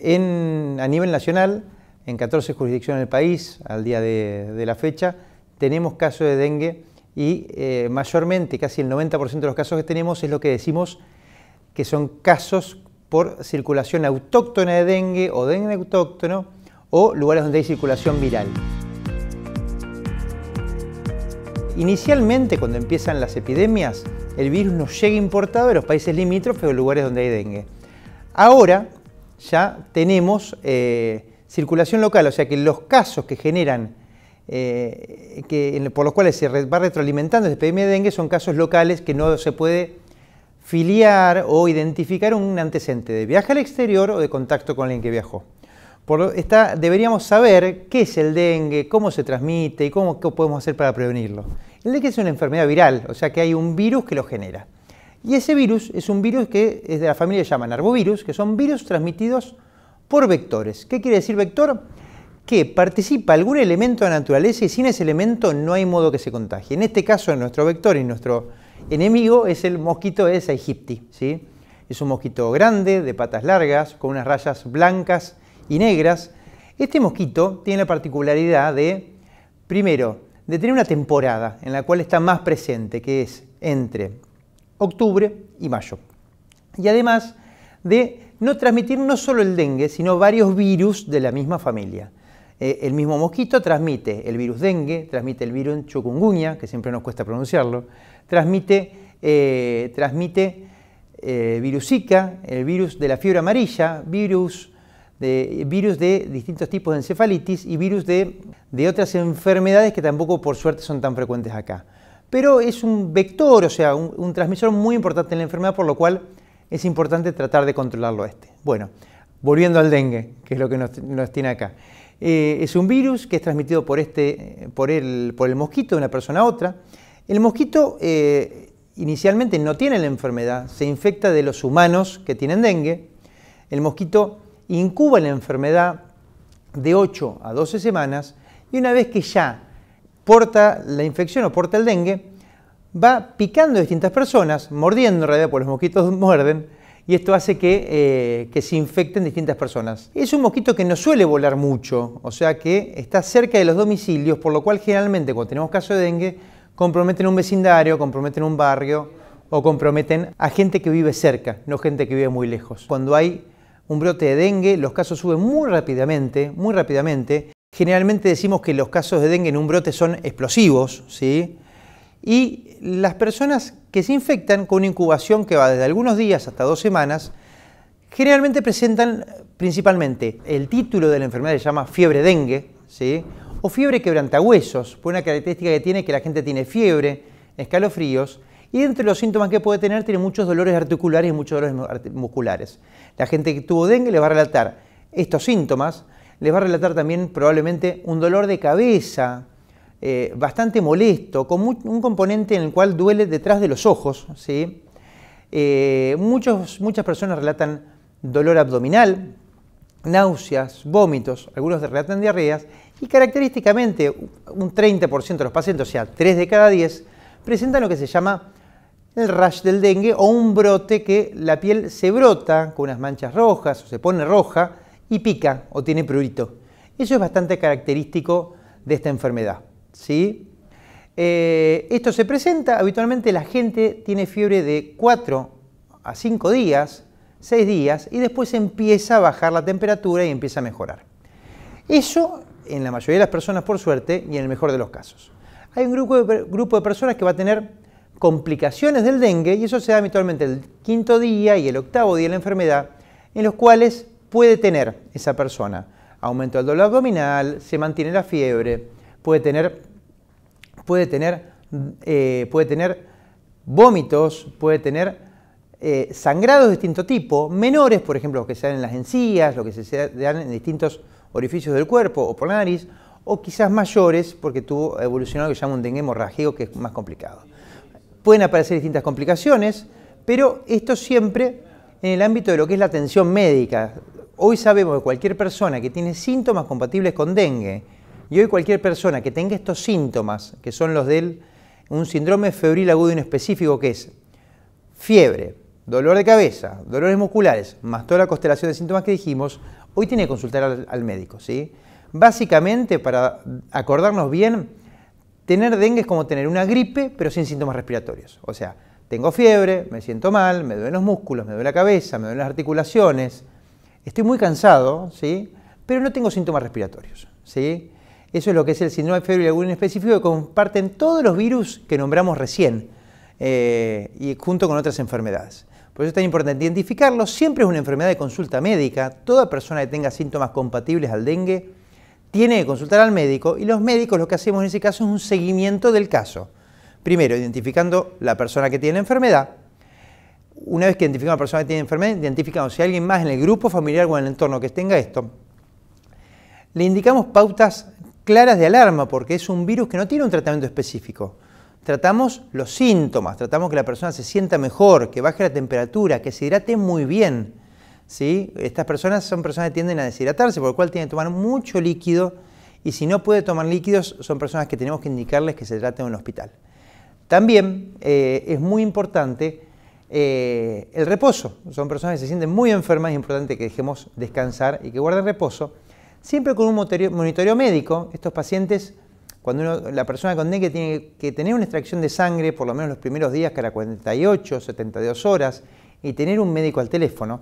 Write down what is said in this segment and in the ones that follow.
a nivel nacional, en 14 jurisdicciones del país, al día de, la fecha, tenemos casos de dengue y eh, mayormente, casi el 90% de los casos que tenemos es lo que decimos que son casos por circulación autóctona de dengue o dengue autóctono o lugares donde hay circulación viral. Inicialmente, cuando empiezan las epidemias, el virus nos llega importado de los países limítrofes o lugares donde hay dengue. Ahora, ya tenemos eh, circulación local, o sea que los casos que generan, eh, por los cuales se va retroalimentando esta epidemia de dengue son casos locales que no se puede filiar o identificar un antecedente de viaje al exterior o de contacto con alguien que viajó. deberíamos saber qué es el dengue, cómo se transmite y cómo qué podemos hacer para prevenirlo. El dengue es una enfermedad viral, o sea que hay un virus que lo genera. Y ese virus es un virus que es de la familia que llaman arbovirus, que son virus transmitidos por vectores. ¿Qué quiere decir vector? Que participa algún elemento de la naturaleza y sin ese elemento no hay modo que se contagie. En este caso, nuestro vector y nuestro enemigo es el mosquito esa aegypti. ¿sí? Es un mosquito grande, de patas largas, con unas rayas blancas y negras. Este mosquito tiene la particularidad de, primero, de tener una temporada en la cual está más presente, que es entre octubre y mayo. Y además de no transmitir no solo el dengue, sino varios virus de la misma familia. Eh, el mismo mosquito transmite el virus dengue, transmite el virus chikungunya, que siempre nos cuesta pronunciarlo, transmite, eh, transmite eh, virus Zika, el virus de la fiebre amarilla, virus de, virus de distintos tipos de encefalitis y virus de, de otras enfermedades que tampoco por suerte son tan frecuentes acá pero es un vector, o sea, un, transmisor muy importante en la enfermedad, por lo cual es importante tratar de controlarlo este. Bueno, volviendo al dengue, que es lo que nos, tiene acá. Eh, es un virus que es transmitido por, este, por, el, mosquito de una persona a otra. El mosquito eh, inicialmente no tiene la enfermedad, se infecta de los humanos que tienen dengue. El mosquito incuba la enfermedad de 8 a 12 semanas y una vez que ya porta la infección o porta el dengue, va picando a distintas personas, mordiendo en realidad, porque los mosquitos muerden, y esto hace que, eh, que, se infecten distintas personas. Es un mosquito que no suele volar mucho, o sea que está cerca de los domicilios, por lo cual generalmente cuando tenemos caso de dengue, comprometen un vecindario, comprometen un barrio o comprometen a gente que vive cerca, no gente que vive muy lejos. Cuando hay un brote de dengue, los casos suben muy rápidamente, muy rápidamente, Generalmente decimos que los casos de dengue en un brote son explosivos, ¿sí? Y las personas que se infectan con una incubación que va desde algunos días hasta dos semanas, generalmente presentan principalmente el título de la enfermedad se llama fiebre dengue, ¿sí? O fiebre quebrantahuesos, por una característica que tiene que la gente tiene fiebre, escalofríos, y entre los síntomas que puede tener tiene muchos dolores articulares y muchos dolores musculares. La gente que tuvo dengue le va a relatar estos síntomas, les va a relatar también probablemente un dolor de cabeza eh, bastante molesto, con un componente en el cual duele detrás de los ojos. ¿sí? Eh, muchas personas relatan dolor abdominal, náuseas, vómitos, algunos relatan diarreas y característicamente un 30% de los pacientes, o sea, 3 de cada 10, presentan lo que se llama el rash del dengue o un brote que la piel se brota con unas manchas rojas o se pone roja y pica o tiene prurito. Eso es bastante característico de esta enfermedad. ¿sí? Eh, esto se presenta, habitualmente la gente tiene fiebre de 4 a 5 días, 6 días, y después empieza a bajar la temperatura y empieza a mejorar. Eso en la mayoría de las personas, por suerte, y en el mejor de los casos. Hay un grupo de, grupo de personas que va a tener complicaciones del dengue, y eso se da habitualmente el quinto día y el octavo día de la enfermedad, en los cuales puede tener esa persona. Aumento del dolor abdominal, se mantiene la fiebre, puede tener, puede tener, eh, puede tener vómitos, puede tener eh, sangrados de distinto tipo, menores, por ejemplo, los que se dan en las encías, los que se dan en distintos orificios del cuerpo o por la nariz, o quizás mayores porque tuvo evolucionado lo que llama un dengue hemorrágico, que es más complicado. Pueden aparecer distintas complicaciones, pero esto siempre en el ámbito de lo que es la atención médica, Hoy sabemos que cualquier persona que tiene síntomas compatibles con dengue, y hoy cualquier persona que tenga estos síntomas, que son los de un síndrome febril agudo específico que es fiebre, dolor de cabeza, dolores musculares, más toda la constelación de síntomas que dijimos, hoy tiene que consultar al, médico. ¿sí? Básicamente, para acordarnos bien, tener dengue es como tener una gripe, pero sin síntomas respiratorios. O sea, tengo fiebre, me siento mal, me duelen los músculos, me duele la cabeza, me duelen las articulaciones, estoy muy cansado, ¿sí? pero no tengo síntomas respiratorios. ¿sí? Eso es lo que es el síndrome febril agudo específico que comparten todos los virus que nombramos recién eh, y junto con otras enfermedades. Por eso es tan importante identificarlo. Siempre es una enfermedad de consulta médica. Toda persona que tenga síntomas compatibles al dengue tiene que consultar al médico y los médicos lo que hacemos en ese caso es un seguimiento del caso. Primero, identificando la persona que tiene la enfermedad una vez que identificamos a la persona que tiene enfermedad, identificamos si hay alguien más en el grupo familiar o en el entorno que tenga esto. Le indicamos pautas claras de alarma porque es un virus que no tiene un tratamiento específico. Tratamos los síntomas, tratamos que la persona se sienta mejor, que baje la temperatura, que se hidrate muy bien. Estas personas son personas que tienden a deshidratarse, por lo cual tienen que tomar mucho líquido y si no puede tomar líquidos son personas que tenemos que indicarles que se traten en un hospital. También eh, es muy importante eh, el reposo. Son personas que se sienten muy enfermas, es importante que dejemos descansar y que guarden reposo. Siempre con un monitoreo médico, estos pacientes, cuando la persona con dengue tiene que tener una extracción de sangre por lo menos los primeros días, que cada 48, 72 horas, y tener un médico al teléfono,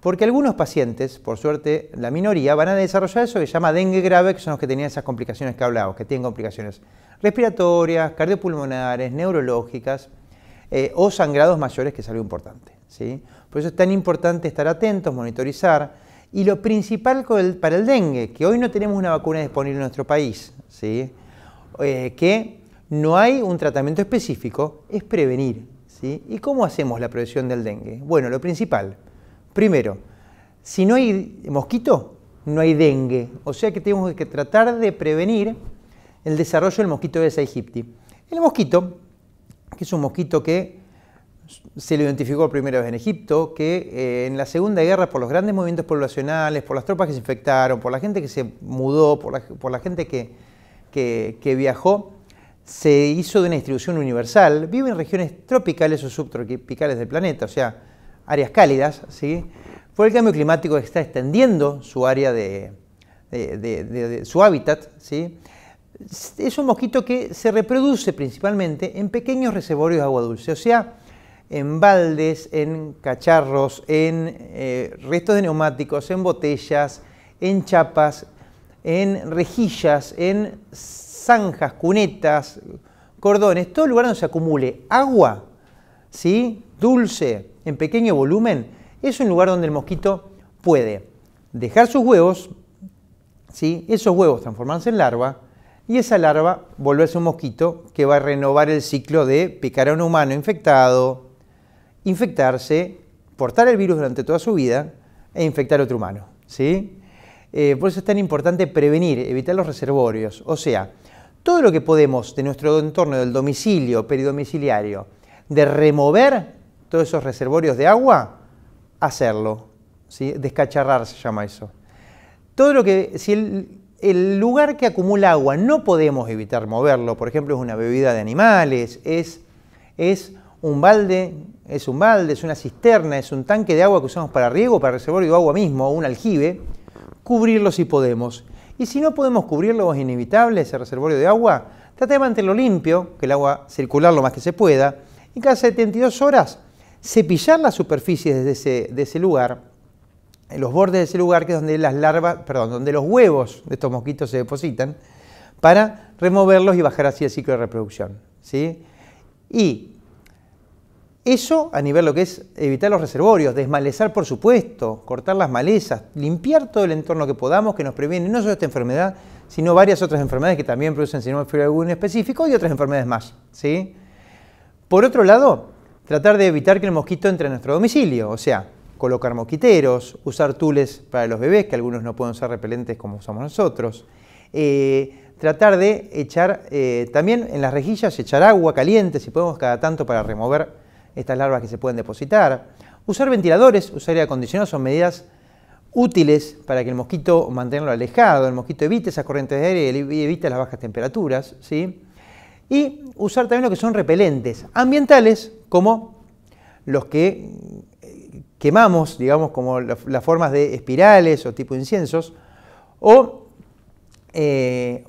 porque algunos pacientes, por suerte la minoría, van a desarrollar eso que se llama dengue grave, que son los que tenían esas complicaciones que hablábamos, que tienen complicaciones respiratorias, cardiopulmonares, neurológicas, eh, o sangrados mayores, que es algo importante. ¿sí? Por eso es tan importante estar atentos, monitorizar. Y lo principal para el dengue, que hoy no tenemos una vacuna disponible en nuestro país, ¿sí? Eh, que no hay un tratamiento específico, es prevenir. ¿sí? ¿Y cómo hacemos la prevención del dengue? Bueno, lo principal, primero, si no hay mosquito, no hay dengue. O sea que tenemos que tratar de prevenir el desarrollo del mosquito de Aegypti. El mosquito que es un mosquito que se lo identificó primera vez en Egipto, que eh, en la Segunda Guerra, por los grandes movimientos poblacionales, por las tropas que se infectaron, por la gente que se mudó, por la, gente que, viajó, se hizo de una distribución universal. Vive en regiones tropicales o subtropicales del planeta, o sea, áreas cálidas, ¿sí? Por el cambio climático está extendiendo su área de su hábitat, ¿sí? es un mosquito que se reproduce principalmente en pequeños reservorios de agua dulce, o sea, en baldes, en cacharros, en eh, restos de neumáticos, en botellas, en chapas, en rejillas, en zanjas, cunetas, cordones, todo lugar donde se acumule agua, ¿sí? dulce, en pequeño volumen, es un lugar donde el mosquito puede dejar sus huevos, ¿sí? esos huevos transformarse en larva, y esa larva vuelve ser un mosquito que va a renovar el ciclo de picar a un humano infectado, infectarse, portar el virus durante toda su vida e infectar a otro humano. ¿sí? Eh, por eso es tan importante prevenir, evitar los reservorios. O sea, todo lo que podemos de nuestro entorno, del domicilio, peridomiciliario, de remover todos esos reservorios de agua, hacerlo. ¿sí? Descacharrar se llama eso. Todo lo que, si el lugar que acumula agua no podemos evitar moverlo, por ejemplo, es una bebida de animales, es, un balde, es un balde, es una cisterna, es un tanque de agua que usamos para riego, para reservorio de agua mismo, un aljibe, cubrirlo si podemos. Y si no podemos cubrirlo, es inevitable ese reservorio de agua, Trate de mantenerlo limpio, que el agua circular lo más que se pueda, y cada 72 horas cepillar las superficies de de ese lugar en los bordes de ese lugar que es donde las larvas, perdón, donde los huevos de estos mosquitos se depositan, para removerlos y bajar así el ciclo de reproducción. ¿sí? Y eso a nivel lo que es evitar los reservorios, desmalezar por supuesto, cortar las malezas, limpiar todo el entorno que podamos que nos previene no solo esta enfermedad, sino varias otras enfermedades que también producen sinónimo algún específico y otras enfermedades más. ¿sí? Por otro lado, tratar de evitar que el mosquito entre a nuestro domicilio, o sea, colocar moquiteros, usar tules para los bebés, que algunos no pueden ser repelentes como usamos nosotros. Eh, tratar de echar eh, también en las rejillas, echar agua caliente, si podemos cada tanto, para remover estas larvas que se pueden depositar. Usar ventiladores, usar aire acondicionado son medidas útiles para que el mosquito mantenerlo alejado, el mosquito evite esas corrientes de aire y evite las bajas temperaturas. ¿sí? Y usar también lo que son repelentes ambientales, como los que quemamos, digamos, como las formas de espirales o tipo inciensos, o, eh,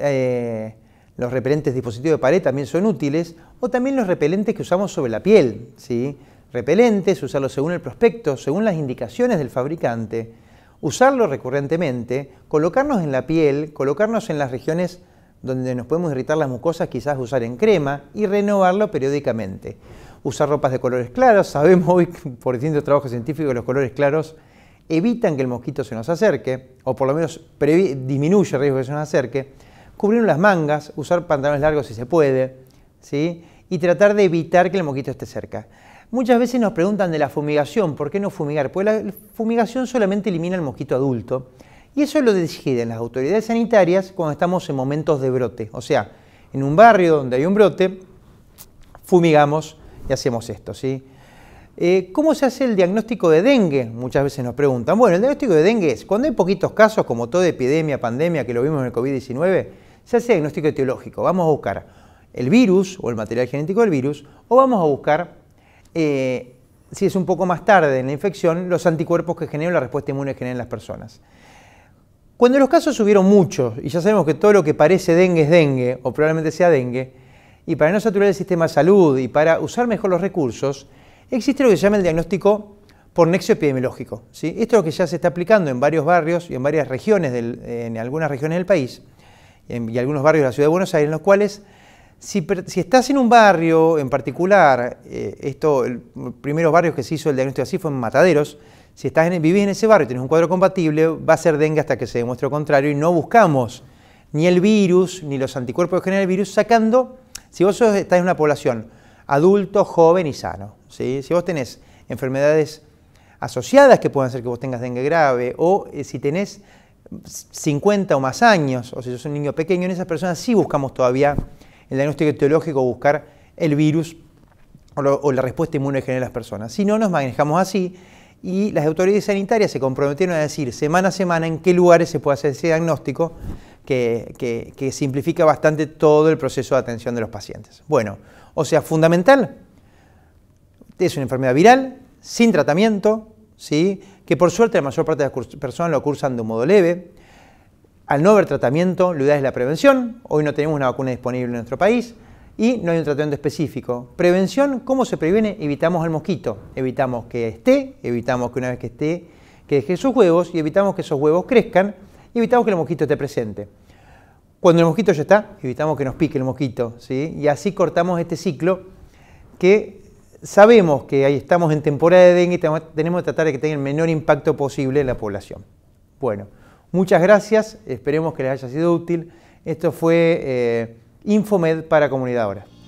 eh, los repelentes dispositivos de pared también son útiles, o también los repelentes que usamos sobre la piel. ¿sí? Repelentes, usarlos según el prospecto, según las indicaciones del fabricante, usarlo recurrentemente, colocarnos en la piel, colocarnos en las regiones donde nos podemos irritar las mucosas, quizás usar en crema y renovarlo periódicamente usar ropas de colores claros. Sabemos hoy por distintos trabajos científicos que los colores claros evitan que el mosquito se nos acerque, o por lo menos disminuye el riesgo de que se nos acerque. Cubrir las mangas, usar pantalones largos si se puede, ¿sí? y tratar de evitar que el mosquito esté cerca. Muchas veces nos preguntan de la fumigación, ¿por qué no fumigar? Pues la fumigación solamente elimina al mosquito adulto y eso lo deciden las autoridades sanitarias cuando estamos en momentos de brote. O sea, en un barrio donde hay un brote, fumigamos y hacemos esto. ¿sí? Eh, ¿Cómo se hace el diagnóstico de dengue? Muchas veces nos preguntan. Bueno, el diagnóstico de dengue es cuando hay poquitos casos, como toda epidemia, pandemia, que lo vimos en el COVID-19, se hace diagnóstico etiológico. Vamos a buscar el virus o el material genético del virus, o vamos a buscar, eh, si es un poco más tarde en la infección, los anticuerpos que generan la respuesta inmune que generan las personas. Cuando los casos subieron mucho, y ya sabemos que todo lo que parece dengue es dengue, o probablemente sea dengue, y para no saturar el sistema de salud y para usar mejor los recursos, existe lo que se llama el diagnóstico por nexo epidemiológico. Esto es lo que ya se está aplicando en varios barrios y en varias regiones, en algunas regiones del país y algunos barrios de la ciudad de Buenos Aires, en los cuales si, estás en un barrio en particular, eh, el, los primeros barrios que se hizo el diagnóstico así fue en Mataderos, si estás en, vivís en ese barrio y tenés un cuadro compatible, va a ser dengue hasta que se demuestre lo contrario y no buscamos ni el virus ni los anticuerpos que genera el virus sacando si vos sos, en una población adulto, joven y sano, si vos tenés enfermedades asociadas que pueden hacer que vos tengas dengue grave, o eh, si tenés 50 o más años, o si sos un niño pequeño, en esas personas sí buscamos todavía el diagnóstico etiológico, buscar el virus o, la respuesta inmune de las personas. Si no, nos manejamos así y las autoridades sanitarias se comprometieron a decir semana a semana en qué lugares se puede hacer ese diagnóstico que, simplifica bastante todo el proceso de atención de los pacientes. Bueno, o sea, fundamental, es una enfermedad viral, sin tratamiento, ¿sí? que por suerte la mayor parte de las personas lo cursan de un modo leve. Al no haber tratamiento, la idea es la prevención. Hoy no tenemos una vacuna disponible en nuestro país y no hay un tratamiento específico. Prevención, ¿cómo se previene? Evitamos al mosquito, evitamos que esté, evitamos que una vez que esté, que deje sus huevos y evitamos que esos huevos crezcan evitamos que el mosquito esté presente. Cuando el mosquito ya está, evitamos que nos pique el mosquito, ¿sí? y así cortamos este ciclo que sabemos que ahí estamos en temporada de dengue y tenemos que tratar de que tenga el menor impacto posible en la población. Bueno, muchas gracias, esperemos que les haya sido útil. Esto fue eh, Infomed para Comunidad Ahora.